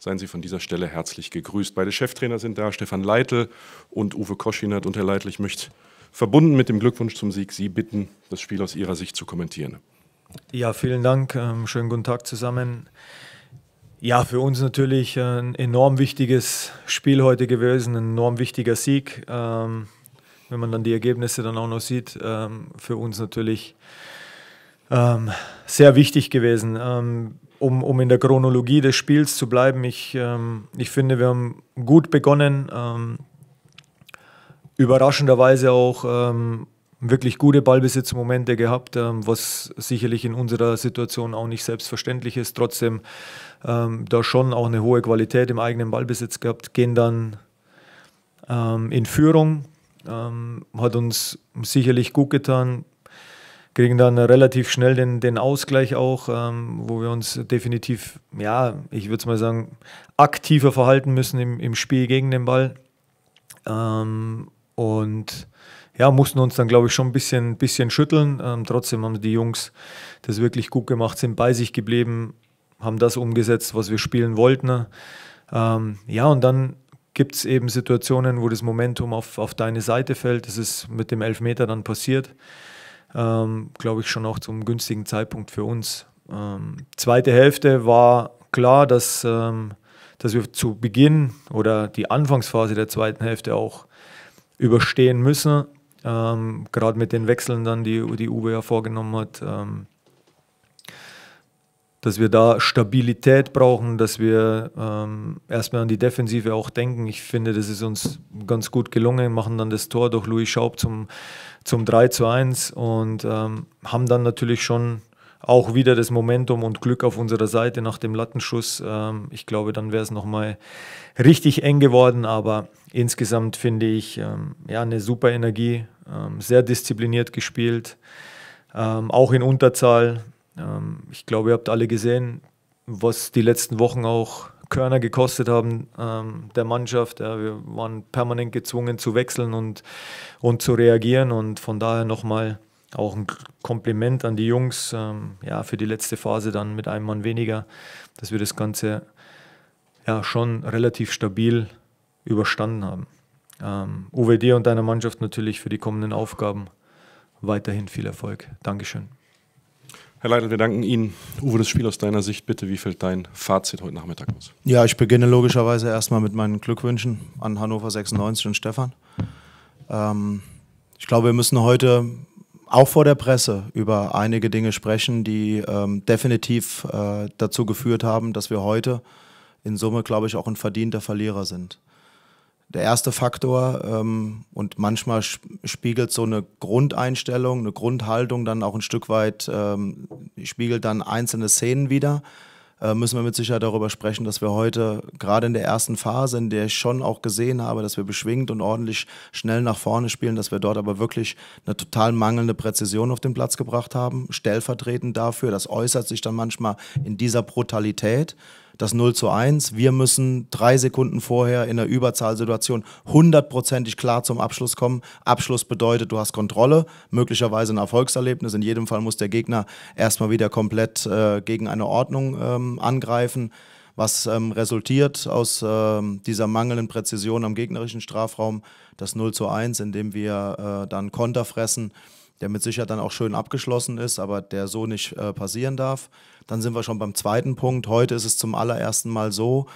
seien Sie von dieser Stelle herzlich gegrüßt. Beide Cheftrainer sind da, Stefan Leitl und Uwe Koschinert. Und Herr Leitl, ich möchte verbunden mit dem Glückwunsch zum Sieg Sie bitten, das Spiel aus Ihrer Sicht zu kommentieren. Ja, vielen Dank. Ähm, schönen guten Tag zusammen. Ja, für uns natürlich äh, ein enorm wichtiges Spiel heute gewesen, ein enorm wichtiger Sieg. Ähm, wenn man dann die Ergebnisse dann auch noch sieht, ähm, für uns natürlich sehr wichtig gewesen um, um in der Chronologie des Spiels zu bleiben, ich, ähm, ich finde, wir haben gut begonnen. Ähm, überraschenderweise auch ähm, wirklich gute Ballbesitzmomente gehabt, ähm, was sicherlich in unserer Situation auch nicht selbstverständlich ist. Trotzdem ähm, da schon auch eine hohe Qualität im eigenen Ballbesitz gehabt, gehen dann ähm, in Führung. hat uns sicherlich gut getan, kriegen dann relativ schnell den, den Ausgleich auch, ähm, wo wir uns definitiv, ja, ich würde es mal sagen, aktiver verhalten müssen im, im Spiel gegen den Ball. Ähm, und ja, mussten uns dann, glaube ich, schon ein bisschen, bisschen schütteln. Ähm, trotzdem haben die Jungs das wirklich gut gemacht, sind bei sich geblieben, haben das umgesetzt, was wir spielen wollten. Ne? Ähm, ja, und dann gibt es eben Situationen, wo das Momentum auf, auf deine Seite fällt. Das ist mit dem Elfmeter dann passiert ähm, glaube ich, schon auch zum günstigen Zeitpunkt für uns. Ähm, zweite Hälfte war klar, dass, ähm, dass wir zu Beginn oder die Anfangsphase der zweiten Hälfte auch überstehen müssen. Ähm, gerade mit den Wechseln dann, die die Uwe ja vorgenommen hat, ähm, dass wir da Stabilität brauchen, dass wir ähm, erstmal an die Defensive auch denken. Ich finde, das ist uns ganz gut gelungen, wir machen dann das Tor durch Louis Schaub zum, zum 3 zu 1 und ähm, haben dann natürlich schon auch wieder das Momentum und Glück auf unserer Seite nach dem Lattenschuss. Ähm, ich glaube, dann wäre es nochmal richtig eng geworden, aber insgesamt finde ich ähm, ja, eine super Energie, ähm, sehr diszipliniert gespielt, ähm, auch in Unterzahl. Ähm, ich glaube, ihr habt alle gesehen, was die letzten Wochen auch Körner gekostet haben ähm, der Mannschaft. Ja, wir waren permanent gezwungen zu wechseln und, und zu reagieren. Und von daher nochmal auch ein Kompliment an die Jungs ähm, ja, für die letzte Phase dann mit einem Mann weniger, dass wir das Ganze ja, schon relativ stabil überstanden haben. Ähm, Uwe, dir und deiner Mannschaft natürlich für die kommenden Aufgaben weiterhin viel Erfolg. Dankeschön. Herr Leitl, wir danken Ihnen. Uwe, das Spiel aus deiner Sicht bitte. Wie fällt dein Fazit heute Nachmittag aus? Ja, ich beginne logischerweise erstmal mit meinen Glückwünschen an Hannover 96 und Stefan. Ähm, ich glaube, wir müssen heute auch vor der Presse über einige Dinge sprechen, die ähm, definitiv äh, dazu geführt haben, dass wir heute in Summe, glaube ich, auch ein verdienter Verlierer sind der erste Faktor. Ähm, und manchmal spiegelt so eine Grundeinstellung, eine Grundhaltung dann auch ein Stück weit, ähm, spiegelt dann einzelne Szenen wieder. Äh, müssen wir mit Sicherheit darüber sprechen, dass wir heute gerade in der ersten Phase, in der ich schon auch gesehen habe, dass wir beschwingt und ordentlich schnell nach vorne spielen, dass wir dort aber wirklich eine total mangelnde Präzision auf den Platz gebracht haben, stellvertretend dafür. Das äußert sich dann manchmal in dieser Brutalität das 0 zu 1. Wir müssen drei Sekunden vorher in der Überzahlsituation hundertprozentig klar zum Abschluss kommen. Abschluss bedeutet, du hast Kontrolle, möglicherweise ein Erfolgserlebnis. In jedem Fall muss der Gegner erstmal wieder komplett äh, gegen eine Ordnung ähm, angreifen. Was ähm, resultiert aus ähm, dieser mangelnden Präzision am gegnerischen Strafraum, das 0 zu 1, indem wir äh, dann Konter fressen der mit Sicherheit dann auch schön abgeschlossen ist, aber der so nicht äh, passieren darf. Dann sind wir schon beim zweiten Punkt. Heute ist es zum allerersten Mal so,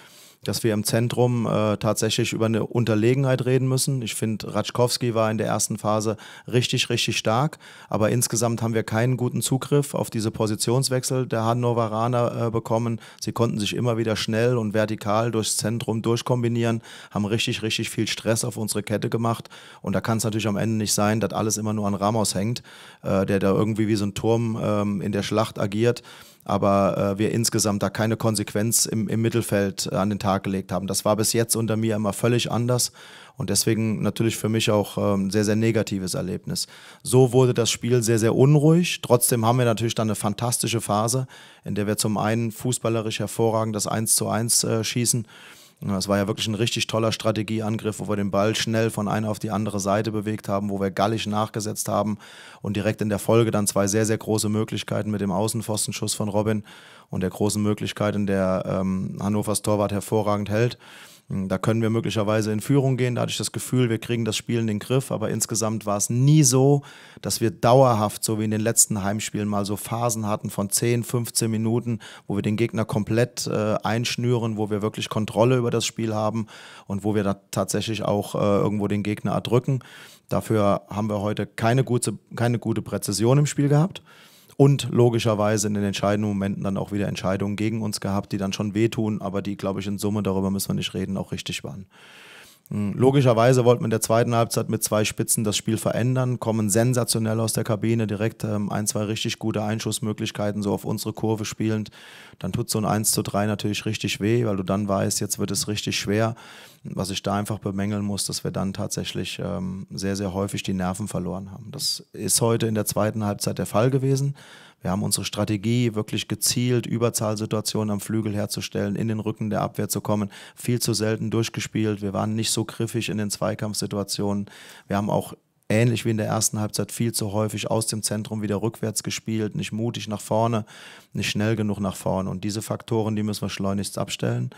dass wir im Zentrum äh, tatsächlich über eine Unterlegenheit reden müssen. Ich finde, Ratschkowski war in der ersten Phase richtig, richtig stark, aber insgesamt haben wir keinen guten Zugriff auf diese Positionswechsel der Hannoveraner äh, bekommen. Sie konnten sich immer wieder schnell und vertikal durchs Zentrum durchkombinieren, haben richtig, richtig viel Stress auf unsere Kette gemacht und da kann es natürlich am Ende nicht sein, dass alles immer nur an Ramos hängt, äh, der da irgendwie wie so ein Turm ähm, in der Schlacht agiert, aber äh, wir insgesamt da keine Konsequenz im, im Mittelfeld äh, an den Tag Tag gelegt haben. Das war bis jetzt unter mir immer völlig anders und deswegen natürlich für mich auch ein ähm, sehr, sehr negatives Erlebnis. So wurde das Spiel sehr, sehr unruhig. Trotzdem haben wir natürlich dann eine fantastische Phase, in der wir zum einen fußballerisch hervorragend das 1 zu 1 äh, schießen es war ja wirklich ein richtig toller Strategieangriff, wo wir den Ball schnell von einer auf die andere Seite bewegt haben, wo wir gallisch nachgesetzt haben und direkt in der Folge dann zwei sehr, sehr große Möglichkeiten mit dem Außenpfostenschuss von Robin und der großen Möglichkeit, in der ähm, Hannovers Torwart hervorragend hält. Da können wir möglicherweise in Führung gehen. Da hatte ich das Gefühl, wir kriegen das Spiel in den Griff. Aber insgesamt war es nie so, dass wir dauerhaft, so wie in den letzten Heimspielen, mal so Phasen hatten von 10, 15 Minuten, wo wir den Gegner komplett äh, einschnüren, wo wir wirklich Kontrolle über das Spiel haben und wo wir da tatsächlich auch äh, irgendwo den Gegner erdrücken. Dafür haben wir heute keine gute, keine gute Präzision im Spiel gehabt und logischerweise in den entscheidenden Momenten dann auch wieder Entscheidungen gegen uns gehabt, die dann schon wehtun, aber die, glaube ich, in Summe, darüber müssen wir nicht reden, auch richtig waren. Hm, logischerweise wollten wir in der zweiten Halbzeit mit zwei Spitzen das Spiel verändern, kommen sensationell aus der Kabine, direkt ähm, ein, zwei richtig gute Einschussmöglichkeiten, so auf unsere Kurve spielend. Dann tut so ein 1 zu 3 natürlich richtig weh, weil du dann weißt, jetzt wird es richtig schwer. Was ich da einfach bemängeln muss, dass wir dann tatsächlich ähm, sehr, sehr häufig die Nerven verloren haben. Das ist heute in der zweiten Halbzeit der Fall gewesen. Wir haben unsere Strategie wirklich gezielt, Überzahlsituationen am Flügel herzustellen, in den Rücken der Abwehr zu kommen, viel zu selten durchgespielt. Wir waren nicht so griffig in den Zweikampfsituationen. Wir haben auch ähnlich wie in der ersten Halbzeit viel zu häufig aus dem Zentrum wieder rückwärts gespielt, nicht mutig nach vorne, nicht schnell genug nach vorne. Und diese Faktoren, die müssen wir schleunigst abstellen.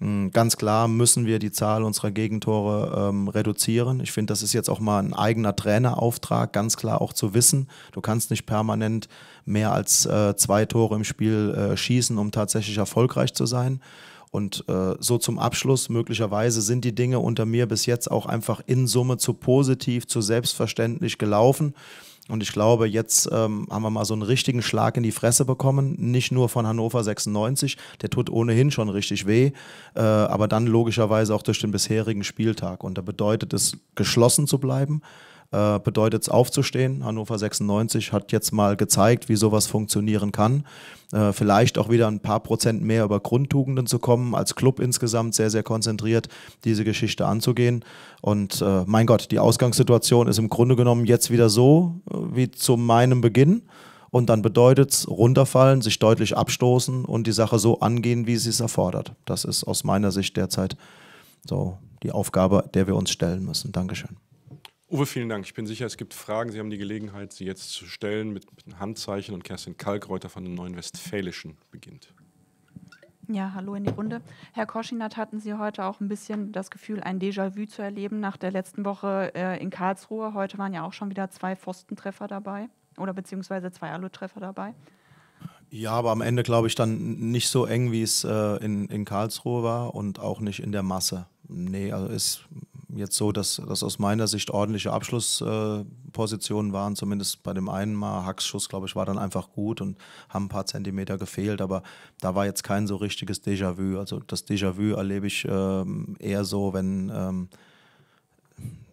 Ganz klar müssen wir die Zahl unserer Gegentore ähm, reduzieren. Ich finde, das ist jetzt auch mal ein eigener Trainerauftrag, ganz klar auch zu wissen. Du kannst nicht permanent mehr als äh, zwei Tore im Spiel äh, schießen, um tatsächlich erfolgreich zu sein. Und äh, so zum Abschluss, möglicherweise sind die Dinge unter mir bis jetzt auch einfach in Summe zu positiv, zu selbstverständlich gelaufen. Und ich glaube, jetzt ähm, haben wir mal so einen richtigen Schlag in die Fresse bekommen. Nicht nur von Hannover 96, der tut ohnehin schon richtig weh, äh, aber dann logischerweise auch durch den bisherigen Spieltag. Und da bedeutet es, geschlossen zu bleiben, äh, bedeutet es aufzustehen. Hannover 96 hat jetzt mal gezeigt, wie sowas funktionieren kann. Äh, vielleicht auch wieder ein paar Prozent mehr über Grundtugenden zu kommen, als Club insgesamt sehr, sehr konzentriert diese Geschichte anzugehen. Und äh, mein Gott, die Ausgangssituation ist im Grunde genommen jetzt wieder so äh, wie zu meinem Beginn. Und dann bedeutet es runterfallen, sich deutlich abstoßen und die Sache so angehen, wie sie es erfordert. Das ist aus meiner Sicht derzeit so die Aufgabe, der wir uns stellen müssen. Dankeschön. Uwe, vielen Dank. Ich bin sicher, es gibt Fragen. Sie haben die Gelegenheit, sie jetzt zu stellen mit Handzeichen und Kerstin Kalkreuter von den Neuen Westfälischen beginnt. Ja, hallo in die Runde. Herr Koschinat, hatten Sie heute auch ein bisschen das Gefühl, ein Déjà-vu zu erleben nach der letzten Woche äh, in Karlsruhe? Heute waren ja auch schon wieder zwei Pfostentreffer dabei oder beziehungsweise zwei Alutreffer dabei. Ja, aber am Ende glaube ich dann nicht so eng, wie es äh, in, in Karlsruhe war und auch nicht in der Masse. Nee, also ist jetzt so, dass das aus meiner Sicht ordentliche Abschlusspositionen waren, zumindest bei dem einen Mal. Hacksschuss, glaube ich, war dann einfach gut und haben ein paar Zentimeter gefehlt, aber da war jetzt kein so richtiges Déjà-vu. Also das Déjà-vu erlebe ich ähm, eher so, wenn ähm,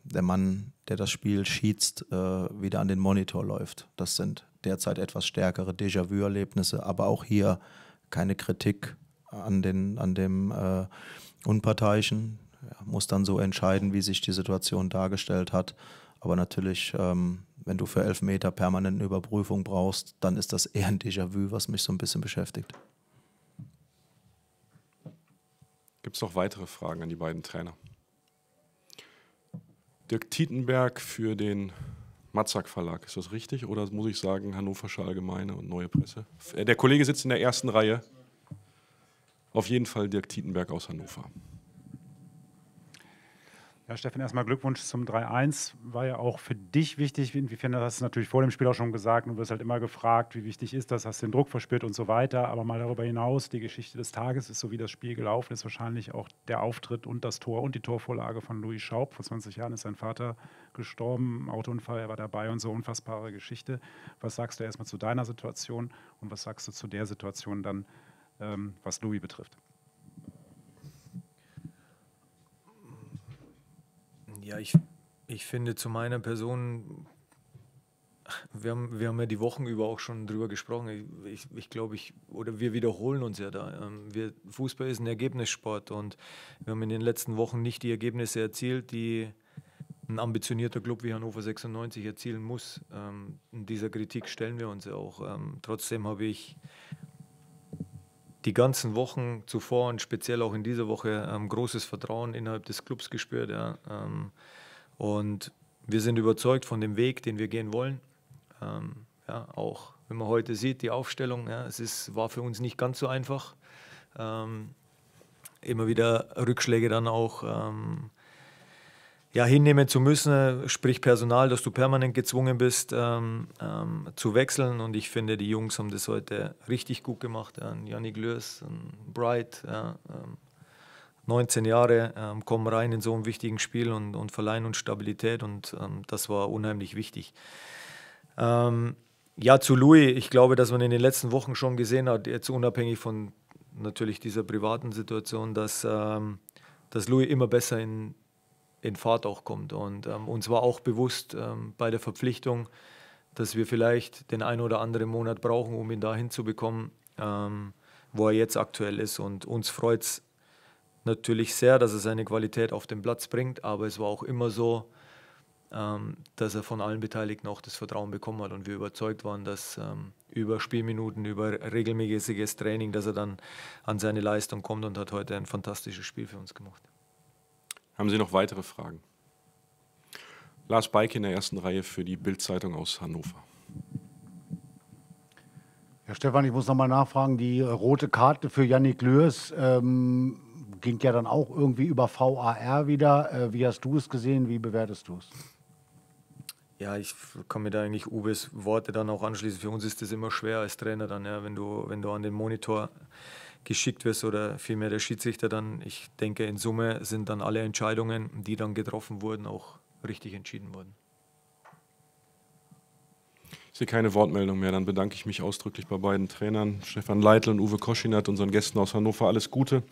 der Mann, der das Spiel schießt, äh, wieder an den Monitor läuft. Das sind derzeit etwas stärkere Déjà-vu-Erlebnisse, aber auch hier keine Kritik an, den, an dem äh, Unparteiischen muss dann so entscheiden, wie sich die Situation dargestellt hat. Aber natürlich, ähm, wenn du für Elfmeter permanent eine Überprüfung brauchst, dann ist das eher ein Déjà-vu, was mich so ein bisschen beschäftigt. Gibt es noch weitere Fragen an die beiden Trainer? Dirk Tietenberg für den Matzak Verlag, ist das richtig? Oder muss ich sagen, Hannoversche Allgemeine und Neue Presse? Äh, der Kollege sitzt in der ersten Reihe. Auf jeden Fall Dirk Tietenberg aus Hannover. Ja, Steffen, erstmal Glückwunsch zum 3-1. War ja auch für dich wichtig. Inwiefern hast du es natürlich vor dem Spiel auch schon gesagt Du wirst halt immer gefragt, wie wichtig ist das, hast du den Druck verspürt und so weiter. Aber mal darüber hinaus, die Geschichte des Tages ist so, wie das Spiel gelaufen ist, wahrscheinlich auch der Auftritt und das Tor und die Torvorlage von Louis Schaub. Vor 20 Jahren ist sein Vater gestorben, Autounfall, er war dabei und so unfassbare Geschichte. Was sagst du erstmal zu deiner Situation und was sagst du zu der Situation dann, ähm, was Louis betrifft? Ja, ich, ich finde zu meiner Person, wir haben, wir haben ja die Wochen über auch schon drüber gesprochen. Ich, ich glaube, ich, oder wir wiederholen uns ja da. Ähm, wir, Fußball ist ein Ergebnissport und wir haben in den letzten Wochen nicht die Ergebnisse erzielt, die ein ambitionierter Club wie Hannover 96 erzielen muss. Ähm, dieser Kritik stellen wir uns ja auch. Ähm, trotzdem habe ich die ganzen Wochen zuvor und speziell auch in dieser Woche ähm, großes Vertrauen innerhalb des Clubs gespürt. Ja. Ähm, und wir sind überzeugt von dem Weg, den wir gehen wollen. Ähm, ja, auch wenn man heute sieht, die Aufstellung, ja, es ist, war für uns nicht ganz so einfach. Ähm, immer wieder Rückschläge dann auch ähm, ja, hinnehmen zu müssen, sprich Personal, dass du permanent gezwungen bist ähm, ähm, zu wechseln. Und ich finde, die Jungs haben das heute richtig gut gemacht. Janik Lürs, äh, Bright, äh, 19 Jahre, ähm, kommen rein in so einem wichtigen Spiel und, und verleihen uns Stabilität. Und ähm, das war unheimlich wichtig. Ähm, ja, zu Louis, ich glaube, dass man in den letzten Wochen schon gesehen hat, jetzt unabhängig von natürlich dieser privaten Situation, dass, dass Louis immer besser in in Fahrt auch kommt. Und ähm, uns war auch bewusst ähm, bei der Verpflichtung, dass wir vielleicht den einen oder anderen Monat brauchen, um ihn dahin zu bekommen, ähm, wo er jetzt aktuell ist. Und uns freut es natürlich sehr, dass er seine Qualität auf den Platz bringt, aber es war auch immer so, ähm, dass er von allen Beteiligten auch das Vertrauen bekommen hat und wir überzeugt waren, dass ähm, über Spielminuten, über regelmäßiges Training, dass er dann an seine Leistung kommt und hat heute ein fantastisches Spiel für uns gemacht. Haben Sie noch weitere Fragen? Lars Beik in der ersten Reihe für die Bildzeitung aus Hannover. Herr Stefan, ich muss nochmal nachfragen. Die äh, rote Karte für Yannick Löhrs ähm, ging ja dann auch irgendwie über VAR wieder. Äh, wie hast du es gesehen? Wie bewertest du es? Ja, ich kann mir da eigentlich Uwes Worte dann auch anschließen. Für uns ist das immer schwer als Trainer dann, ja, wenn, du, wenn du an den Monitor geschickt wirst oder vielmehr der Schiedsrichter dann. Ich denke, in Summe sind dann alle Entscheidungen, die dann getroffen wurden, auch richtig entschieden worden. Ich sehe keine Wortmeldung mehr. Dann bedanke ich mich ausdrücklich bei beiden Trainern, Stefan Leitl und Uwe Koschinat, unseren Gästen aus Hannover. Alles Gute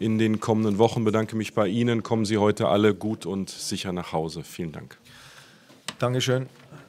in den kommenden Wochen. Bedanke mich bei Ihnen. Kommen Sie heute alle gut und sicher nach Hause. Vielen Dank. Dankeschön.